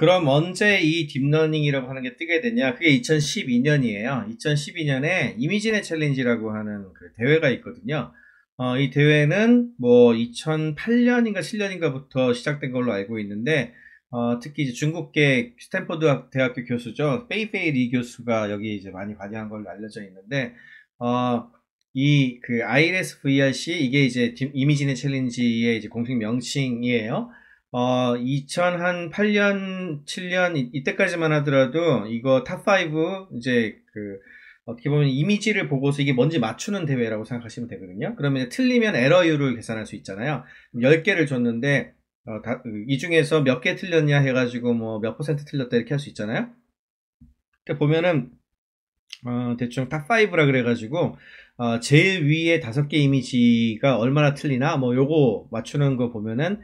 그럼 언제 이 딥러닝이라고 하는 게 뜨게 되냐? 그게 2012년이에요. 2012년에 이미지네 챌린지라고 하는 그 대회가 있거든요. 어, 이 대회는 뭐 2008년인가 7년인가부터 시작된 걸로 알고 있는데 어, 특히 이제 중국계 스탠퍼드 대학교 교수죠 페이페이 리 교수가 여기 이제 많이 관여한 걸로 알려져 있는데 어, 이 그 IRS VRC 이게 이제 이미지네 챌린지의 이제 공식 명칭이에요. 어, 2008년, 7년, 이때까지만 하더라도 이거 탑5 이제 그, 어떻게 보면 이미지를 보고서 이게 뭔지 맞추는 대회라고 생각하시면 되거든요. 그러면 틀리면 에러율을 계산할 수 있잖아요. 10개를 줬는데, 어, 다, 그 이 중에서 몇 개 틀렸냐 해가지고 뭐 몇 퍼센트 틀렸다 이렇게 할 수 있잖아요. 그 보면은, 어, 대충 탑5라 그래가지고, 어, 제일 위에 5개 이미지가 얼마나 틀리나, 뭐 요거 맞추는 거 보면은,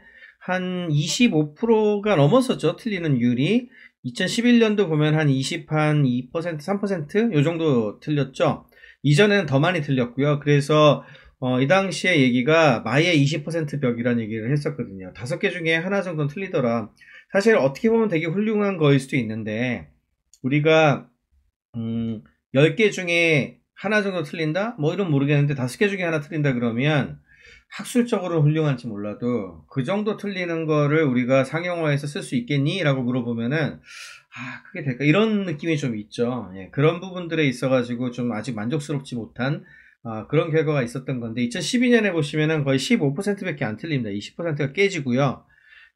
한 25%가 넘었었죠. 틀리는 율이. 2011년도 보면 한 20, 한 2%, 3%? 요 정도 틀렸죠. 이전에는 더 많이 틀렸고요. 그래서, 어, 이 당시에 얘기가 마의 20% 벽이라는 얘기를 했었거든요. 다섯 개 중에 하나 정도는 틀리더라. 사실 어떻게 보면 되게 훌륭한 거일 수도 있는데, 우리가, 음, 10개 중에 하나 정도 틀린다? 뭐 이런 모르겠는데, 다섯 개 중에 하나 틀린다 그러면, 학술적으로 훌륭한지 몰라도 그 정도 틀리는 거를 우리가 상용화해서 쓸 수 있겠니? 라고 물어보면은 아 그게 될까 이런 느낌이 좀 있죠 예, 그런 부분들에 있어 가지고 좀 아직 만족스럽지 못한 아, 그런 결과가 있었던 건데 2012년에 보시면은 거의 15% 밖에 안 틀립니다 20%가 깨지고요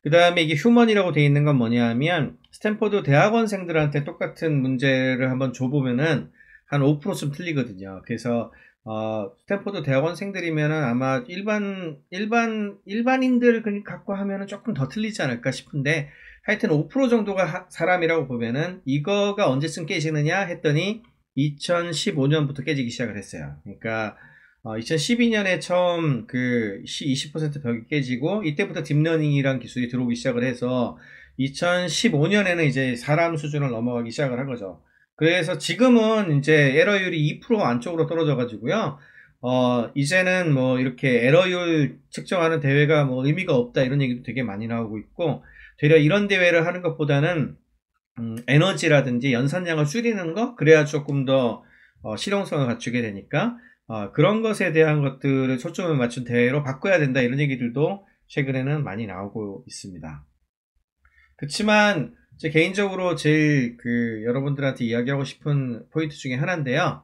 그 다음에 이게 휴먼이라고 돼 있는 건 뭐냐 하면 스탠퍼드 대학원생들한테 똑같은 문제를 한번 줘보면은 한 5%쯤 틀리거든요 그래서 어, 스탠포드 대학원생들이면은 아마 일반, 일반, 일반인들 그 갖고 하면은 조금 더 틀리지 않을까 싶은데, 하여튼 5% 정도가 하, 사람이라고 보면은, 이거가 언제쯤 깨지느냐 했더니, 2015년부터 깨지기 시작을 했어요. 그러니까, 어, 2012년에 처음 그 20% 벽이 깨지고, 이때부터 딥러닝이란 기술이 들어오기 시작을 해서, 2015년에는 이제 사람 수준을 넘어가기 시작을 한 거죠. 그래서 지금은 이제 에러율이 2% 안쪽으로 떨어져 가지고요. 어, 이제는 뭐 이렇게 에러율 측정하는 대회가 뭐 의미가 없다 이런 얘기도 되게 많이 나오고 있고 되려 이런 대회를 하는 것보다는 음, 에너지라든지 연산량을 줄이는 거 그래야 조금 더 어, 실용성을 갖추게 되니까 어, 그런 것에 대한 것들을 초점을 맞춘 대회로 바꿔야 된다 이런 얘기들도 최근에는 많이 나오고 있습니다. 그렇지만 제 개인적으로 제일 그 여러분들한테 이야기하고 싶은 포인트 중에 하나인데요.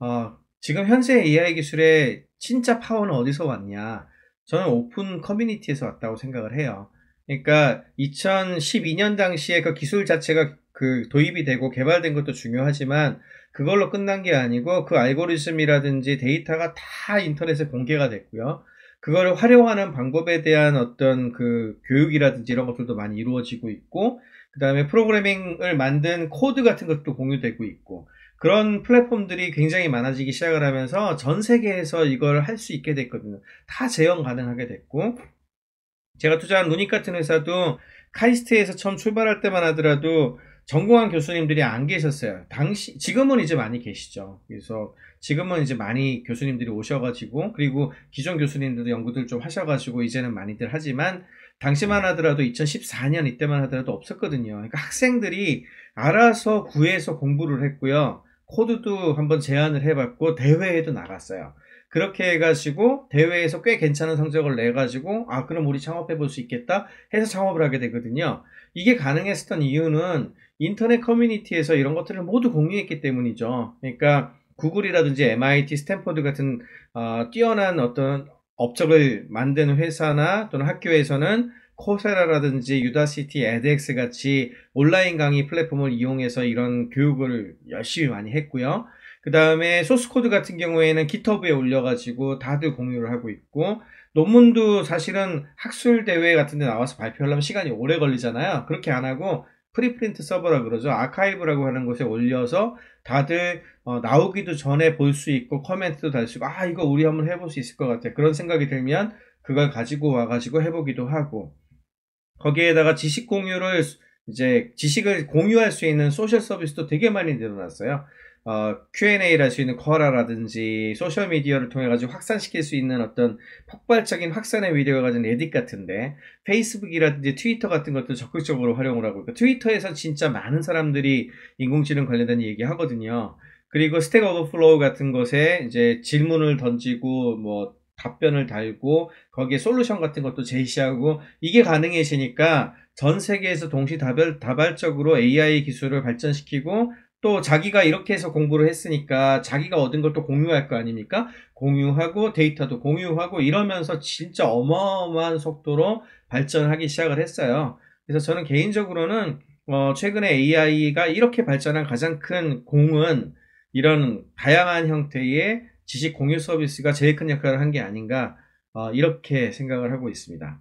어, 지금 현재 AI 기술의 진짜 파워는 어디서 왔냐? 저는 오픈 커뮤니티에서 왔다고 생각을 해요. 그러니까 2012년 당시에 그 기술 자체가 그 도입이 되고 개발된 것도 중요하지만 그걸로 끝난 게 아니고 그 알고리즘이라든지 데이터가 다 인터넷에 공개가 됐고요. 그거를 활용하는 방법에 대한 어떤 그 교육이라든지 이런 것들도 많이 이루어지고 있고 그 다음에 프로그래밍을 만든 코드 같은 것도 공유되고 있고 그런 플랫폼들이 굉장히 많아지기 시작을 하면서 전 세계에서 이걸 할 수 있게 됐거든요. 다 재현 가능하게 됐고 제가 투자한 루닉 같은 회사도 카이스트에서 처음 출발할 때만 하더라도 전공한 교수님들이 안 계셨어요. 당시 지금은 이제 많이 계시죠. 그래서 지금은 이제 많이 교수님들이 오셔가지고 그리고 기존 교수님들도 연구들 좀 하셔가지고 이제는 많이들 하지만 당시만 네. 하더라도 2014년 이때만 하더라도 없었거든요. 그러니까 학생들이 알아서 구해서 공부를 했고요. 코드도 한번 제안을 해봤고 대회에도 나갔어요. 그렇게 해가지고 대회에서 꽤 괜찮은 성적을 내가지고 아 그럼 우리 창업해 볼 수 있겠다 해서 창업을 하게 되거든요. 이게 가능했었던 이유는 인터넷 커뮤니티에서 이런 것들을 모두 공유했기 때문이죠. 그러니까 구글이라든지 MIT, 스탠퍼드 같은 어, 뛰어난 어떤 업적을 만드는 회사나 또는 학교에서는 코세라라든지 유다시티, 에드엑스 같이 온라인 강의 플랫폼을 이용해서 이런 교육을 열심히 많이 했고요. 그 다음에 소스코드 같은 경우에는 기터브에 올려가지고 다들 공유를 하고 있고, 논문도 사실은 학술대회 같은 데 나와서 발표하려면 시간이 오래 걸리잖아요. 그렇게 안 하고 프리프린트 서버라 그러죠. 아카이브라고 하는 곳에 올려서 다들 어, 나오기도 전에 볼 수 있고 커멘트도 달 수 있고 아 이거 우리 한번 해볼 수 있을 것 같아. 그런 생각이 들면 그걸 가지고 와가지고 해보기도 하고 거기에다가 지식 공유를 이제 지식을 공유할 수 있는 소셜 서비스도 되게 많이 늘어났어요. 어, Q&A를 할 수 있는 쿼라라든지 소셜 미디어를 통해 가지고 확산시킬 수 있는 어떤 폭발적인 확산의 미력을 가진 레딧 같은데 페이스북이라든지 트위터 같은 것도 적극적으로 활용을 하고 있고 트위터에서 진짜 많은 사람들이 인공지능 관련된 얘기 하거든요. 그리고 스택 오버플로우 같은 것에 이제 질문을 던지고 뭐 답변을 달고 거기에 솔루션 같은 것도 제시하고 이게 가능해지니까 전 세계에서 동시다발적으로 AI 기술을 발전시키고 또 자기가 이렇게 해서 공부를 했으니까 자기가 얻은 걸 또 공유할 거 아닙니까? 공유하고 데이터도 공유하고 이러면서 진짜 어마어마한 속도로 발전하기 시작을 했어요. 그래서 저는 개인적으로는 어 최근에 AI가 이렇게 발전한 가장 큰 공은 이런 다양한 형태의 지식 공유 서비스가 제일 큰 역할을 한 게 아닌가 어 이렇게 생각을 하고 있습니다.